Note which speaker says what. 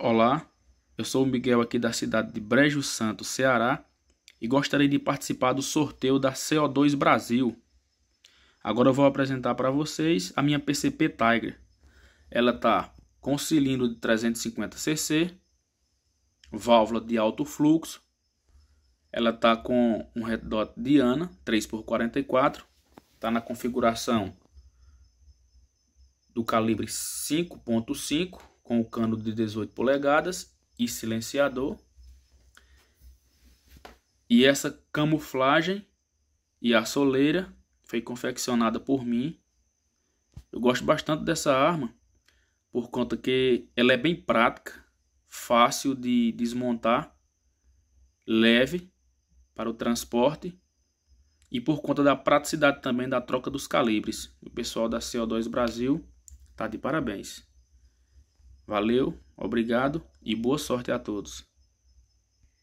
Speaker 1: Olá, eu sou o Miguel aqui da cidade de Brejo Santo, Ceará, e gostaria de participar do sorteio da CO2 Brasil. Agora eu vou apresentar para vocês a minha PCP Tiger. Ela está com cilindro de 350 cc, válvula de alto fluxo, ela está com um red dot Diana 3x44, está na configuração do calibre 5.5 com o cano de 18 polegadas e silenciador. E essa camuflagem e a soleira foi confeccionada por mim. Eu gosto bastante dessa arma por conta que ela é bem prática, fácil de desmontar, leve para o transporte e por conta da praticidade também da troca dos calibres. O pessoal da CO2 Brasil tá de parabéns. Valeu, obrigado e boa sorte a todos.